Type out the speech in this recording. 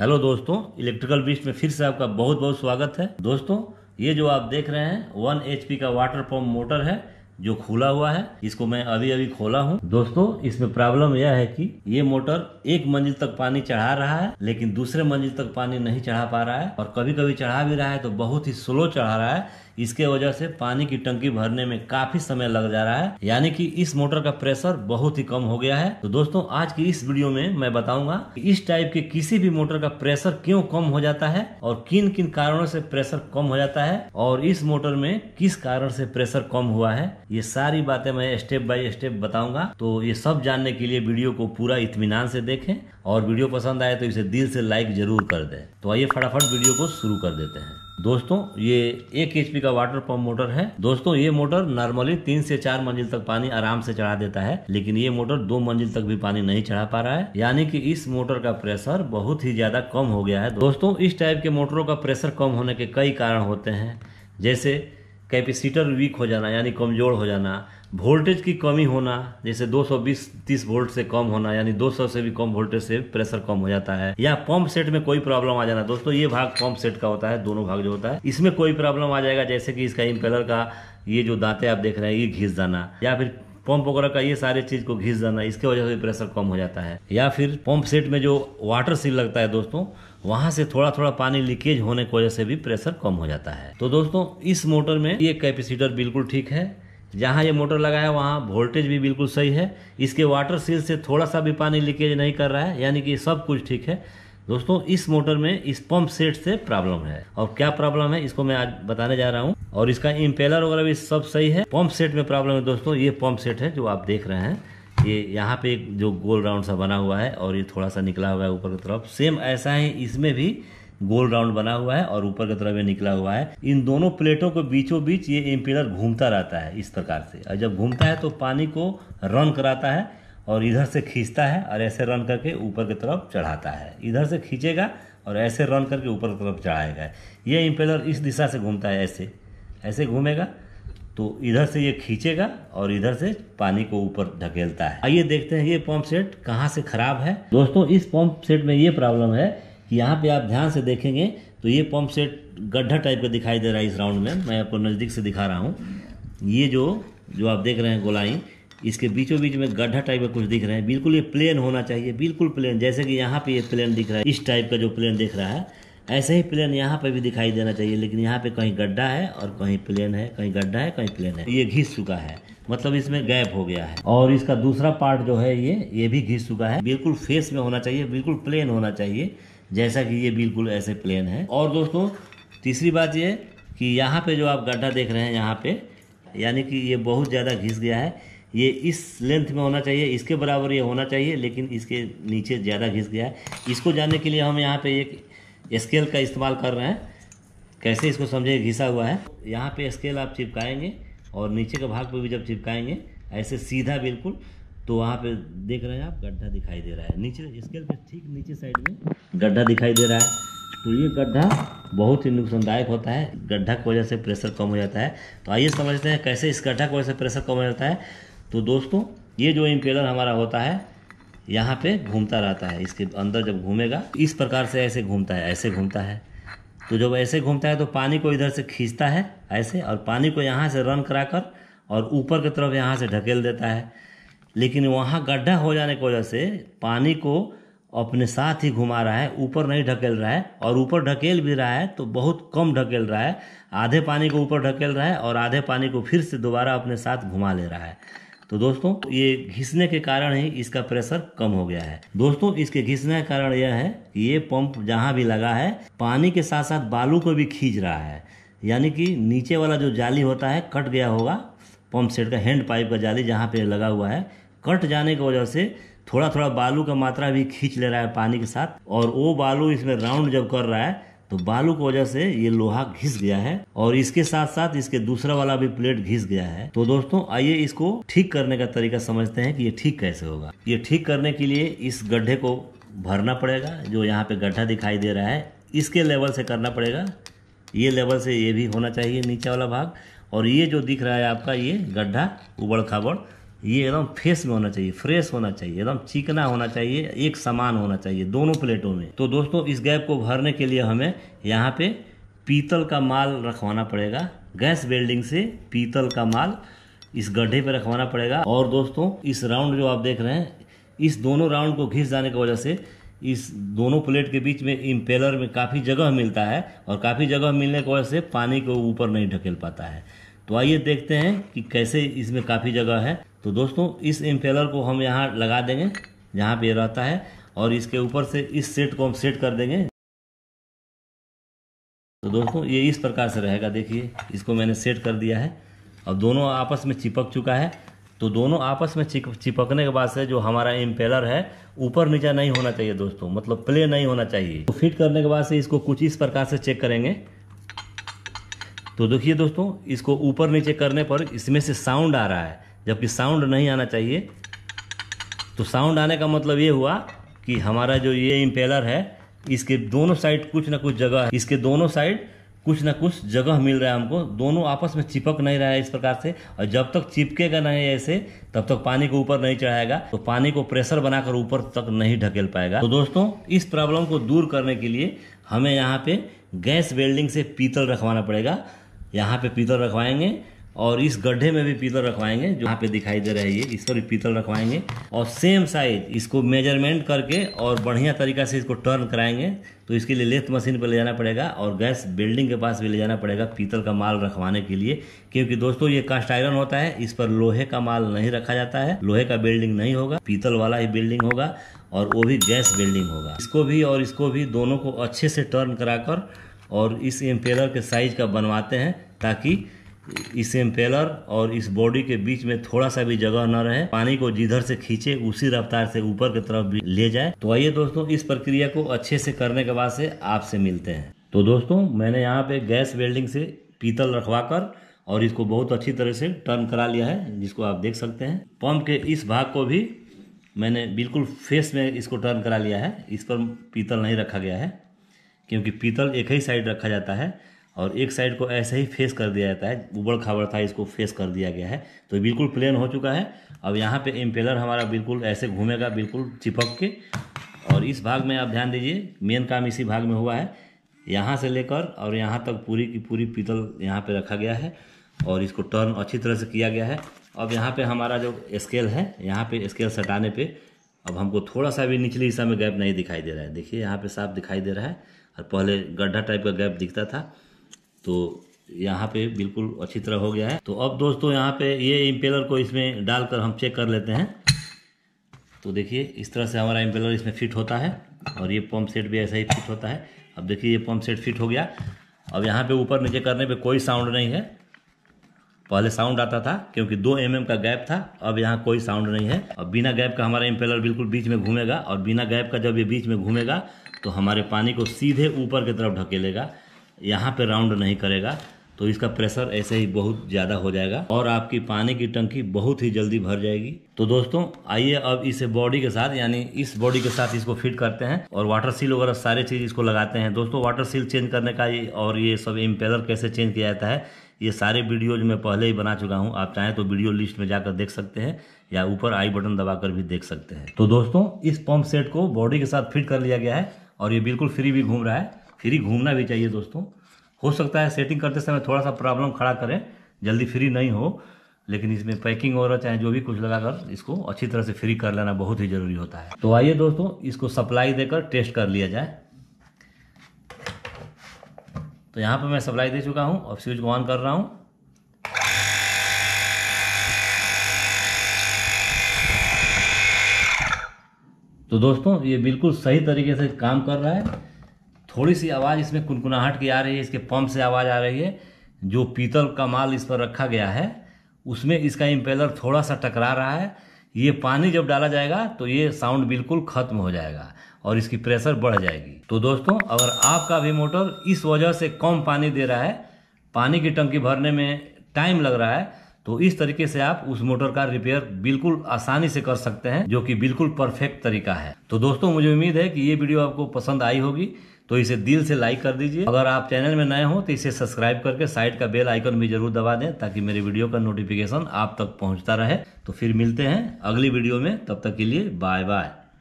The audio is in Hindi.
हेलो दोस्तों इलेक्ट्रिकल बिस्ट में फिर से आपका बहुत बहुत स्वागत है दोस्तों ये जो आप देख रहे हैं वन एच का वाटर पंप मोटर है जो खुला हुआ है इसको मैं अभी अभी खोला हूँ दोस्तों इसमें प्रॉब्लम यह है कि ये मोटर एक मंजिल तक पानी चढ़ा रहा है लेकिन दूसरे मंजिल तक पानी नहीं चढ़ा पा रहा है और कभी कभी चढ़ा भी रहा है तो बहुत ही स्लो चढ़ा रहा है इसके वजह से पानी की टंकी भरने में काफी समय लग जा रहा है यानी कि इस मोटर का प्रेशर बहुत ही कम हो गया है तो दोस्तों आज की इस वीडियो में मैं बताऊंगा कि इस टाइप के किसी भी मोटर का प्रेशर क्यों कम हो जाता है और किन किन कारणों से प्रेशर कम हो जाता है और इस मोटर में किस कारण से प्रेशर कम हुआ है ये सारी बातें मैं स्टेप बाय स्टेप बताऊंगा तो ये सब जानने के लिए वीडियो को पूरा इतमान से देखें और वीडियो पसंद आए तो इसे दिल से लाइक जरूर कर दे तो आइए फटाफट वीडियो को शुरू कर देते हैं दोस्तों ये एक एच का वाटर पंप मोटर है दोस्तों ये मोटर नॉर्मली तीन से चार मंजिल तक पानी आराम से चढ़ा देता है लेकिन ये मोटर दो मंजिल तक भी पानी नहीं चढ़ा पा रहा है यानी कि इस मोटर का प्रेशर बहुत ही ज्यादा कम हो गया है दोस्तों इस टाइप के मोटरों का प्रेशर कम होने के कई कारण होते हैं जैसे कैपेसिटर वीक हो जाना यानी कमज़ोर हो जाना वोल्टेज की कमी होना जैसे 220 30 वोल्ट से कम होना यानी 200 से भी कम वोल्टेज से प्रेशर कम हो जाता है या पंप सेट में कोई प्रॉब्लम आ जाना दोस्तों ये भाग पंप सेट का होता है दोनों भाग जो होता है इसमें कोई प्रॉब्लम आ जाएगा जैसे कि इसका इम्पेलर का ये जो दाँते आप देख रहे हैं ये घिस जाना या फिर पंप वगैरह का ये सारे चीज़ को घिस जाना इसके वजह से प्रेशर कम हो जाता है या फिर पंप सेट में जो वाटर सील लगता है दोस्तों वहां से थोड़ा थोड़ा पानी लीकेज होने की वजह से भी प्रेशर कम हो जाता है तो दोस्तों इस मोटर में ये कैपेसिटर बिल्कुल ठीक है जहाँ ये मोटर लगा है वहाँ वोल्टेज भी बिल्कुल सही है इसके वाटर सील से थोड़ा सा भी पानी लीकेज नहीं कर रहा है यानी कि सब कुछ ठीक है दोस्तों इस मोटर में इस पंप सेट से प्रॉब्लम है और क्या प्रॉब्लम है इसको मैं आज बताने जा रहा हूँ और इसका इम्पेलर वगैरह भी सब सही है पंप सेट में प्रॉब्लम है दोस्तों ये पंप सेट है जो आप देख रहे हैं ये यहाँ पे जो गोल राउंड सा बना हुआ है और ये थोड़ा सा निकला हुआ है ऊपर की तरफ सेम ऐसा ही इसमें भी गोल राउंड बना हुआ है और ऊपर की तरफ ये निकला हुआ है इन दोनों प्लेटों के बीचों बीच ये इम्पिलर घूमता रहता है इस प्रकार से और जब घूमता है तो पानी को रन कराता है और इधर से खींचता है और ऐसे रन करके ऊपर की तरफ चढ़ाता है इधर से खींचेगा और ऐसे रन करके ऊपर की तरफ चढ़ाएगा ये इम्पेलर इस दिशा से घूमता है ऐसे ऐसे घूमेगा तो इधर से ये खींचेगा और इधर से पानी को ऊपर ढकेलता है आइए देखते हैं ये पंप सेट कहाँ से ख़राब है दोस्तों इस पंप सेट में ये प्रॉब्लम है कि यहाँ पे आप ध्यान से देखेंगे तो ये पंप सेट गड्ढा टाइप का दिखाई दे रहा है इस राउंड में मैं आपको नज़दीक से दिखा रहा हूँ ये जो जो आप देख रहे हैं गोलाई इसके बीचों बीच में गड्ढा टाइप का कुछ दिख रहे हैं बिल्कुल ये प्लेन होना चाहिए बिल्कुल प्लेन जैसे कि यहाँ पे ये प्लेन दिख रहा है इस टाइप का जो प्लेन दिख रहा है ऐसे ही प्लेन यहाँ पर भी दिखाई देना चाहिए लेकिन यहाँ पे कहीं गड्ढा है और कहीं प्लेन है कहीं गड्ढा है कहीं प्लेन है ये घिस चुका है मतलब इसमें गैप हो गया है और इसका दूसरा पार्ट जो है ये ये भी घिस चुका है बिल्कुल फेस में होना चाहिए बिल्कुल प्लेन होना चाहिए जैसा कि ये बिल्कुल ऐसे प्लेन है और दोस्तों तीसरी बात ये कि यहाँ पे जो आप गड्ढा देख रहे हैं यहाँ पे यानी कि ये बहुत ज़्यादा घिस गया है ये इस लेंथ में होना चाहिए इसके बराबर ये होना चाहिए लेकिन इसके नीचे ज़्यादा घिस गया है इसको जानने के लिए हम यहाँ पे एक स्केल का इस्तेमाल कर रहे हैं कैसे इसको समझे घिसा हुआ है यहाँ पे स्केल आप चिपकाएंगे और नीचे के भाग पे भी जब चिपकाएंगे ऐसे सीधा बिल्कुल तो वहाँ पे देख रहे हैं आप गड्ढा दिखाई दे रहा है नीचे स्केल के ठीक नीचे साइड में गड्ढा दिखाई दे रहा है तो ये गड्ढा बहुत ही नुकसानदायक होता है गड्ढा की वजह से प्रेशर कम हो जाता है तो आइए समझते हैं कैसे इस गड्ढा की वजह से प्रेशर कम हो जाता है तो दोस्तों ये जो इम्पेलर हमारा होता है यहाँ पे घूमता रहता है इसके अंदर जब घूमेगा इस प्रकार से ऐसे घूमता है ऐसे घूमता है तो जब ऐसे घूमता है तो पानी को इधर से खींचता है ऐसे और पानी को यहाँ से रन करा कर और ऊपर की तरफ यहाँ से ढकेल देता है लेकिन वहाँ गड्ढा हो जाने की वजह से पानी को अपने साथ ही घुमा रहा है ऊपर नहीं ढकेल रहा है और ऊपर ढकेल भी रहा है तो बहुत कम ढकेल रहा है आधे पानी को ऊपर ढकेल रहा है और आधे पानी को फिर से दोबारा अपने साथ घुमा ले रहा है तो दोस्तों ये घिसने के कारण ही इसका प्रेशर कम हो गया है दोस्तों इसके घिसने का कारण यह है कि ये पंप जहाँ भी लगा है पानी के साथ साथ बालू को भी खींच रहा है यानी कि नीचे वाला जो जाली होता है कट गया होगा पंप सेट का हैंड पाइप का जाली जहाँ पे लगा हुआ है कट जाने की वजह से थोड़ा थोड़ा बालू का मात्रा भी खींच ले रहा है पानी के साथ और वो बालू इसमें राउंड जब कर रहा है तो बालू की वजह से ये लोहा घिस गया है और इसके साथ साथ इसके दूसरा वाला भी प्लेट घिस गया है तो दोस्तों आइए इसको ठीक करने का तरीका समझते हैं कि ये ठीक कैसे होगा ये ठीक करने के लिए इस गड्ढे को भरना पड़ेगा जो यहाँ पे गड्ढा दिखाई दे रहा है इसके लेवल से करना पड़ेगा ये लेवल से ये भी होना चाहिए नीचे वाला भाग और ये जो दिख रहा है आपका ये गड्ढा उबड़ खाबड़ ये एकदम फ्रेश में होना चाहिए फ्रेश होना चाहिए एकदम चिकना होना चाहिए एक समान होना चाहिए दोनों प्लेटों में तो दोस्तों इस गैप को भरने के लिए हमें यहाँ पे पीतल का माल रखवाना पड़ेगा गैस वेल्डिंग से पीतल का माल इस गड्ढे पे रखवाना पड़ेगा और दोस्तों इस राउंड जो आप देख रहे हैं इस दोनों राउंड को घिस जाने की वजह से इस दोनों प्लेट के बीच में इम्पेलर में काफ़ी जगह मिलता है और काफ़ी जगह मिलने की वजह से पानी को ऊपर नहीं ढकेल पाता है तो आइए देखते हैं कि कैसे इसमें काफ़ी जगह है तो दोस्तों इस इम्पेलर को हम यहाँ लगा देंगे जहाँ पे रहता है और इसके ऊपर से इस सेट को हम सेट कर देंगे तो दोस्तों ये इस प्रकार से रहेगा देखिए इसको मैंने सेट कर दिया है अब दोनों आपस में चिपक चुका है तो दोनों आपस में चिप, चिपकने के बाद से जो हमारा इम्पेलर है ऊपर नीचा नहीं होना चाहिए दोस्तों मतलब प्ले नहीं होना चाहिए तो फिट करने के बाद से इसको कुछ इस प्रकार से चेक करेंगे तो देखिए दोस्तों इसको ऊपर नीचे करने पर इसमें से साउंड आ रहा है जबकि साउंड नहीं आना चाहिए तो साउंड आने का मतलब ये हुआ कि हमारा जो ये इम्पेलर है इसके दोनों साइड कुछ ना कुछ जगह इसके दोनों साइड कुछ ना कुछ जगह मिल रहा है हमको दोनों आपस में चिपक नहीं रहा है इस प्रकार से और जब तक चिपकेगा नहीं ऐसे तब तक पानी को ऊपर नहीं चढ़ाएगा तो पानी को प्रेशर बनाकर ऊपर तक नहीं ढकेल पाएगा तो दोस्तों इस प्रॉब्लम को दूर करने के लिए हमें यहाँ पे गैस वेल्डिंग से पीतल रखवाना पड़ेगा यहाँ पे पीतल रखवाएंगे और इस गड्ढे में भी पीतल रखवाएंगे जो यहाँ पे दिखाई दे रही है इस पर भी पीतल रखवाएंगे और सेम साइज इसको मेजरमेंट करके और बढ़िया तरीका से इसको टर्न कराएंगे तो इसके लिए लेथ मशीन पर ले जाना पड़ेगा और गैस बिल्डिंग के पास भी ले जाना पड़ेगा पीतल का माल रखवाने के लिए क्योंकि दोस्तों ये कास्ट आयरन होता है इस पर लोहे का माल नहीं रखा जाता है लोहे का बिल्डिंग नहीं होगा पीतल वाला ही बिल्डिंग होगा और वो भी गैस बिल्डिंग होगा इसको भी और इसको भी दोनों को अच्छे से टर्न कराकर और इस एम्पेलर के साइज का बनवाते हैं ताकि इस एम्पेलर और इस बॉडी के बीच में थोड़ा सा भी जगह न रहे पानी को जिधर से खींचे उसी रफ्तार से ऊपर की तरफ भी ले जाए तो आइए दोस्तों इस प्रक्रिया को अच्छे से करने के बाद से आपसे मिलते हैं तो दोस्तों मैंने यहाँ पे गैस वेल्डिंग से पीतल रखवा कर और इसको बहुत अच्छी तरह से टर्न करा लिया है जिसको आप देख सकते हैं पंप के इस भाग को भी मैंने बिल्कुल फेस में इसको टर्न करा लिया है इस पर पीतल नहीं रखा गया है क्योंकि पीतल एक ही साइड रखा जाता है और एक साइड को ऐसे ही फेस कर दिया जाता है उबड़ खाबड़ था इसको फेस कर दिया गया है तो बिल्कुल प्लेन हो चुका है अब यहाँ पे इम्पेलर हमारा बिल्कुल ऐसे घूमेगा बिल्कुल चिपक के और इस भाग में आप ध्यान दीजिए मेन काम इसी भाग में हुआ है यहाँ से लेकर और यहाँ तक पूरी की पूरी पीतल यहाँ पर रखा गया है और इसको टर्न अच्छी तरह से किया गया है अब यहाँ पर हमारा जो स्केल है यहाँ पर स्केल सटाने पर अब हमको थोड़ा सा भी निचले हिस्सा में गैप नहीं दिखाई दे रहा है देखिए यहाँ पर साफ दिखाई दे रहा है और पहले गड्ढा टाइप का गैप दिखता था तो यहाँ पे बिल्कुल अच्छी तरह हो गया है तो अब दोस्तों यहाँ पे ये इम्पेलर को इसमें डालकर हम चेक कर लेते हैं तो देखिए इस तरह से हमारा इम्पेलर इसमें फिट होता है और ये पम्प सेट भी ऐसा ही फिट होता है अब देखिए ये पम्प सेट फिट हो गया अब यहाँ पे ऊपर नीचे करने पे कोई साउंड नहीं है पहले साउंड आता था क्योंकि दो एम का गैप था अब यहाँ कोई साउंड नहीं है अब बिना गैप का हमारा इम्पेलर बिल्कुल बीच में घूमेगा और बिना गैप का जब ये बीच में घूमेगा तो हमारे पानी को सीधे ऊपर की तरफ ढकेलेगा यहाँ पे राउंड नहीं करेगा तो इसका प्रेशर ऐसे ही बहुत ज़्यादा हो जाएगा और आपकी पानी की टंकी बहुत ही जल्दी भर जाएगी तो दोस्तों आइए अब इसे बॉडी के साथ यानी इस बॉडी के साथ इसको फिट करते हैं और वाटर सील वगैरह सारे चीज़ इसको लगाते हैं दोस्तों वाटर सील चेंज करने का ये और ये सब इम्पेलर कैसे चेंज किया जाता है ये सारे वीडियोज मैं पहले ही बना चुका हूँ आप चाहें तो वीडियो लिस्ट में जाकर देख सकते हैं या ऊपर आई बटन दबाकर भी देख सकते हैं तो दोस्तों इस पम्प सेट को बॉडी के साथ फिट कर लिया गया है और ये बिल्कुल फ्री भी घूम रहा है फ्री घूमना भी चाहिए दोस्तों हो सकता है सेटिंग करते समय थोड़ा सा प्रॉब्लम खड़ा करें जल्दी फ्री नहीं हो लेकिन इसमें पैकिंग वगैरह चाहे जो भी कुछ लगाकर इसको अच्छी तरह से फ्री कर लेना बहुत ही ज़रूरी होता है तो आइए दोस्तों इसको सप्लाई देकर टेस्ट कर लिया जाए तो यहाँ पर मैं सप्लाई दे चुका हूँ और स्विच को ऑन कर रहा हूँ तो दोस्तों ये बिल्कुल सही तरीके से काम कर रहा है थोड़ी सी आवाज़ इसमें कुनकुनाहट की आ रही है इसके पंप से आवाज़ आ रही है जो पीतल का माल इस पर रखा गया है उसमें इसका इम्पेलर थोड़ा सा टकरा रहा है ये पानी जब डाला जाएगा तो ये साउंड बिल्कुल ख़त्म हो जाएगा और इसकी प्रेशर बढ़ जाएगी तो दोस्तों अगर आपका भी मोटर इस वजह से कम पानी दे रहा है पानी की टंकी भरने में टाइम लग रहा है तो इस तरीके से आप उस मोटर का रिपेयर बिल्कुल आसानी से कर सकते हैं जो कि बिल्कुल परफेक्ट तरीका है तो दोस्तों मुझे उम्मीद है कि ये वीडियो आपको पसंद आई होगी तो इसे दिल से लाइक कर दीजिए अगर आप चैनल में नए हो तो इसे सब्सक्राइब करके साइड का बेल आइकन भी जरूर दबा दें ताकि मेरे वीडियो का नोटिफिकेशन आप तक पहुंचता रहे तो फिर मिलते हैं अगली वीडियो में तब तक के लिए बाय बाय